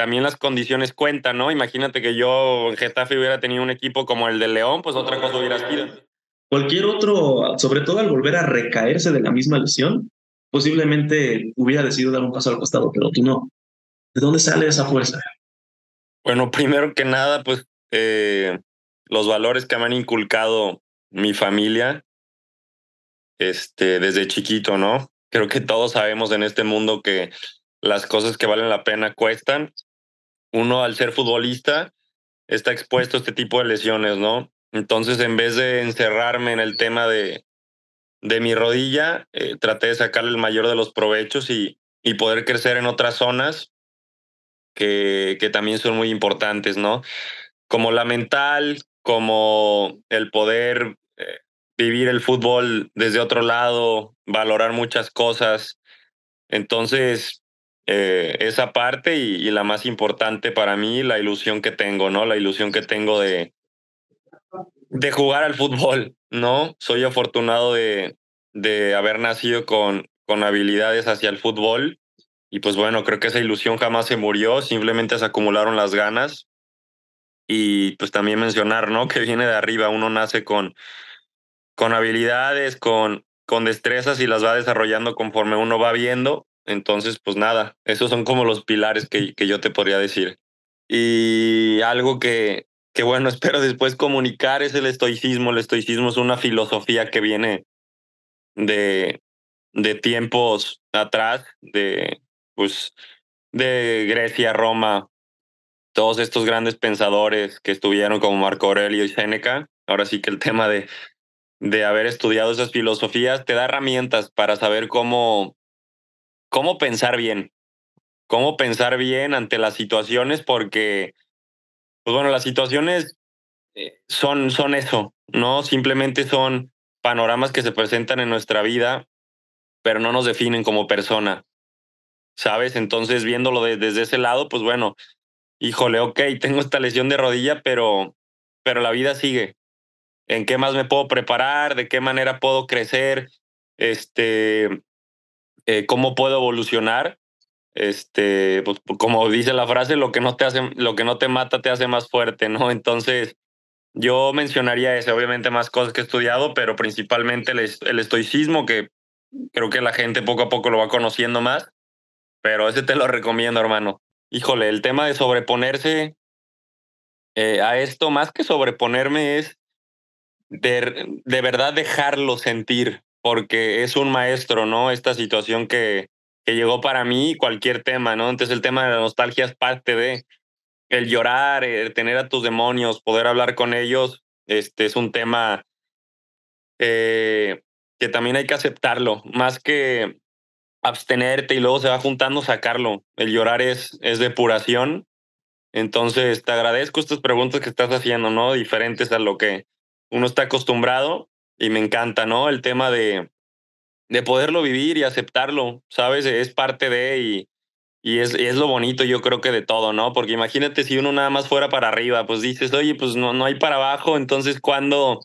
también las condiciones cuentan, ¿no? Imagínate que yo en Getafe hubiera tenido un equipo como el de León, pues otra cosa hubiera sido. Cualquier otro, sobre todo al volver a recaerse de la misma lesión, posiblemente hubiera decidido dar un paso al costado, pero tú no. ¿De dónde sale esa fuerza? Bueno, primero que nada, pues eh, los valores que me han inculcado mi familia este, desde chiquito, ¿no? Creo que todos sabemos en este mundo que las cosas que valen la pena cuestan uno al ser futbolista está expuesto a este tipo de lesiones, ¿no? Entonces, en vez de encerrarme en el tema de, de mi rodilla, eh, traté de sacarle el mayor de los provechos y, y poder crecer en otras zonas que, que también son muy importantes, ¿no? Como la mental, como el poder eh, vivir el fútbol desde otro lado, valorar muchas cosas. Entonces, eh, esa parte y, la más importante para mí, la ilusión que tengo, ¿no? La ilusión que tengo de, de jugar al fútbol, ¿no? Soy afortunado de, haber nacido con, con habilidades hacia el fútbol y pues bueno, creo que esa ilusión jamás se murió, simplemente se acumularon las ganas y pues también mencionar, ¿no? Que viene de arriba, uno nace con, con habilidades, con, con destrezas y las va desarrollando conforme uno va viendo entonces, pues nada, esos son como los pilares que, que yo te podría decir. Y algo que, que, bueno, espero después comunicar es el estoicismo. El estoicismo es una filosofía que viene de, de tiempos atrás, de, pues, de Grecia, Roma, todos estos grandes pensadores que estuvieron como Marco Aurelio y Séneca. Ahora sí que el tema de, de haber estudiado esas filosofías te da herramientas para saber cómo cómo pensar bien, cómo pensar bien ante las situaciones, porque, pues bueno, las situaciones eh, son, son eso, ¿no? Simplemente son panoramas que se presentan en nuestra vida, pero no nos definen como persona, ¿sabes? Entonces, viéndolo desde ese lado, pues bueno, híjole, ok, tengo esta lesión de rodilla, pero, pero la vida sigue. ¿En qué más me puedo preparar? ¿De qué manera puedo crecer? Este, eh, cómo puedo evolucionar. Este, pues, como dice la frase, lo que, no te hace, lo que no te mata te hace más fuerte, ¿no? Entonces, yo mencionaría ese. obviamente más cosas que he estudiado, pero principalmente el, estoicismo, que creo que la gente poco a poco lo va conociendo más, pero ese te lo recomiendo, hermano. Híjole, el tema de sobreponerse eh, a esto, más que sobreponerme, es de verdad dejarlo sentir, porque es un maestro, ¿no? Esta situación que, que llegó para mí, cualquier tema, ¿no? Entonces el tema de la nostalgia es parte de el llorar, tener a tus demonios, poder hablar con ellos, este es un tema eh, que también hay que aceptarlo, más que abstenerte y luego se va juntando sacarlo. El llorar es, es depuración. Entonces, te agradezco estas preguntas que estás haciendo, ¿no? Diferentes a lo que uno está acostumbrado y me encanta, ¿no? El tema de, de poderlo vivir y aceptarlo, ¿sabes? Es parte de y, y es, es lo bonito yo creo que de todo, ¿no? Porque imagínate si uno nada más fuera para arriba, pues dices, oye, pues no, no hay para abajo, entonces cuando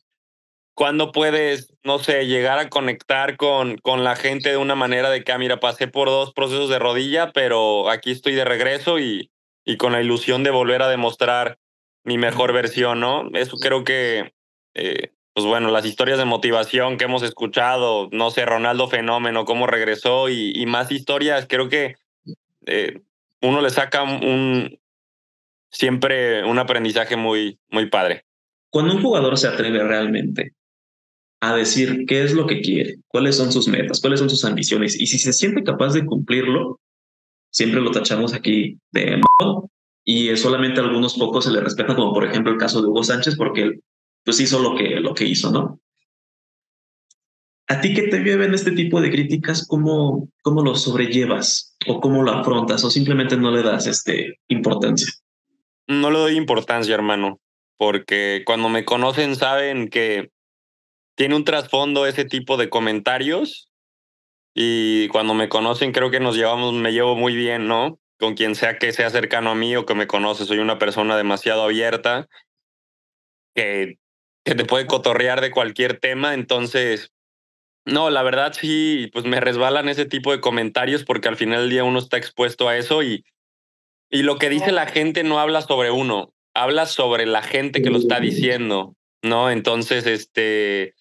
puedes, no sé, llegar a conectar con, con la gente de una manera de que, ah, mira, pasé por dos procesos de rodilla, pero aquí estoy de regreso y, y con la ilusión de volver a demostrar mi mejor versión, ¿no? Eso creo que eh, pues bueno, las historias de motivación que hemos escuchado, no sé, Ronaldo Fenómeno, cómo regresó y, más historias, creo que eh, uno le saca un, siempre un aprendizaje muy, muy padre. Cuando un jugador se atreve realmente a decir qué es lo que quiere, cuáles son sus metas, cuáles son sus ambiciones, y si se siente capaz de cumplirlo, siempre lo tachamos aquí de y solamente algunos pocos se le respeta, como por ejemplo el caso de Hugo Sánchez, porque él pues hizo lo que, lo que hizo, ¿no? A ti que te lleven este tipo de críticas, ¿cómo, cómo lo sobrellevas o cómo lo afrontas o simplemente no le das este, importancia? No le doy importancia, hermano, porque cuando me conocen saben que tiene un trasfondo ese tipo de comentarios y cuando me conocen creo que nos llevamos, me llevo muy bien, ¿no? Con quien sea que sea cercano a mí o que me conoce, soy una persona demasiado abierta que que te puede cotorrear de cualquier tema. Entonces, no, la verdad sí, pues me resbalan ese tipo de comentarios porque al final del día uno está expuesto a eso y, y lo que dice la gente no habla sobre uno, habla sobre la gente que lo está diciendo, ¿no? Entonces, este,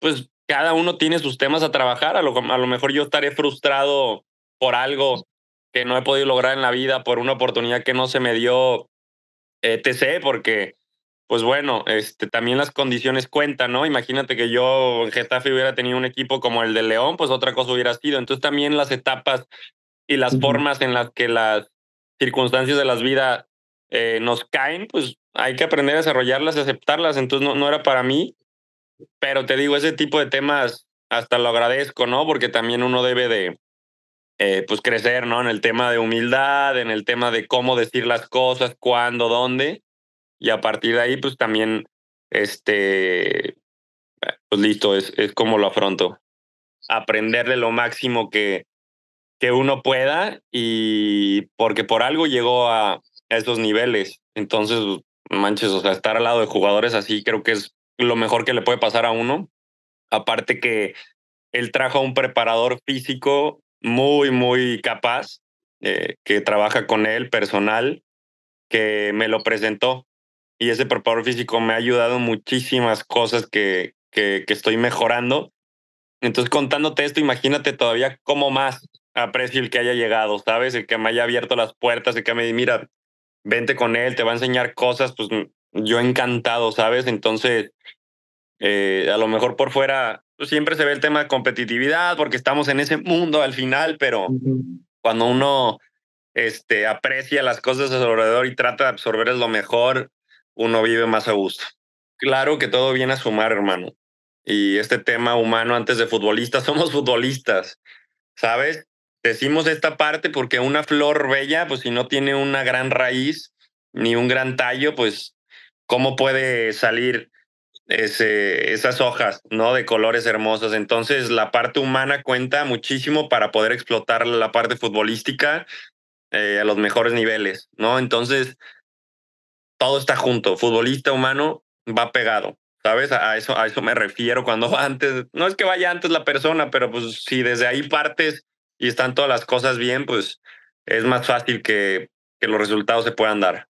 pues cada uno tiene sus temas a trabajar. A lo, a lo mejor yo estaré frustrado por algo que no he podido lograr en la vida, por una oportunidad que no se me dio, etc., eh, porque pues bueno, este, también las condiciones cuentan, ¿no? Imagínate que yo en Getafe hubiera tenido un equipo como el de León, pues otra cosa hubiera sido. Entonces también las etapas y las formas en las que las circunstancias de las vidas eh, nos caen, pues hay que aprender a desarrollarlas, y aceptarlas. Entonces no, no era para mí, pero te digo, ese tipo de temas hasta lo agradezco, ¿no? Porque también uno debe de, eh, pues crecer, ¿no? En el tema de humildad, en el tema de cómo decir las cosas, cuándo, dónde y a partir de ahí, pues también, este, pues listo, es, como lo afronto. Aprenderle lo máximo que, que uno pueda y porque por algo llegó a, esos niveles. Entonces, pues, manches, o sea, estar al lado de jugadores así creo que es lo mejor que le puede pasar a uno. Aparte que él trajo a un preparador físico muy, muy capaz, eh, que trabaja con él, personal, que me lo presentó y ese preparador físico me ha ayudado muchísimas cosas que, que, estoy mejorando. Entonces, contándote esto, imagínate todavía cómo más aprecio el que haya llegado, ¿sabes? El que me haya abierto las puertas, el que me diga, mira, vente con él, te va a enseñar cosas, pues mm, yo encantado, ¿sabes? Entonces, eh, a lo mejor por fuera pues, siempre se ve el tema de competitividad porque estamos en ese mundo al final, pero cuando uno este, aprecia las cosas a su alrededor y trata de absorber lo mejor, uno vive más a gusto. Claro que todo viene a sumar, hermano. Y este tema humano antes de futbolista, somos futbolistas, ¿sabes? Decimos esta parte porque una flor bella, pues si no tiene una gran raíz ni un gran tallo, pues cómo puede salir esas hojas, ¿no? De colores hermosos. Entonces, la parte humana cuenta muchísimo para poder explotar la parte futbolística eh, a los mejores niveles, ¿no? Entonces, todo está junto, futbolista humano va pegado. ¿Sabes? A eso, a eso me refiero cuando va antes. No es que vaya antes la persona, pero pues si desde ahí partes y están todas las cosas bien, pues es más fácil que, que los resultados se puedan dar.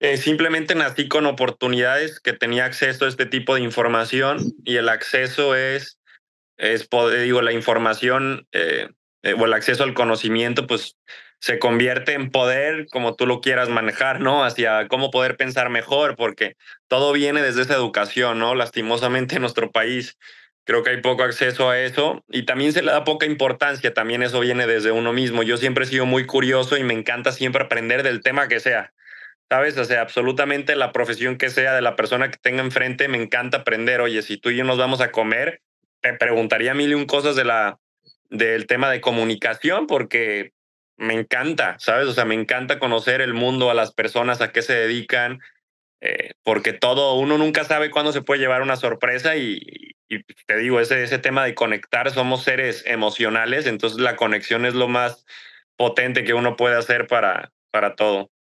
Eh, simplemente nací con oportunidades que tenía acceso a este tipo de información y el acceso es, es digo, la información eh, eh, o el acceso al conocimiento, pues se convierte en poder como tú lo quieras manejar, ¿no? Hacia cómo poder pensar mejor, porque todo viene desde esa educación, ¿no? Lastimosamente en nuestro país creo que hay poco acceso a eso y también se le da poca importancia, también eso viene desde uno mismo. Yo siempre he sido muy curioso y me encanta siempre aprender del tema que sea. ¿Sabes? O sea, absolutamente la profesión que sea de la persona que tenga enfrente, me encanta aprender. Oye, si tú y yo nos vamos a comer, te preguntaría mil y un cosas de la, del tema de comunicación, porque me encanta, ¿sabes? O sea, me encanta conocer el mundo, a las personas, a qué se dedican, eh, porque todo, uno nunca sabe cuándo se puede llevar una sorpresa y, y, te digo, ese, ese tema de conectar, somos seres emocionales, entonces la conexión es lo más potente que uno puede hacer para, para todo.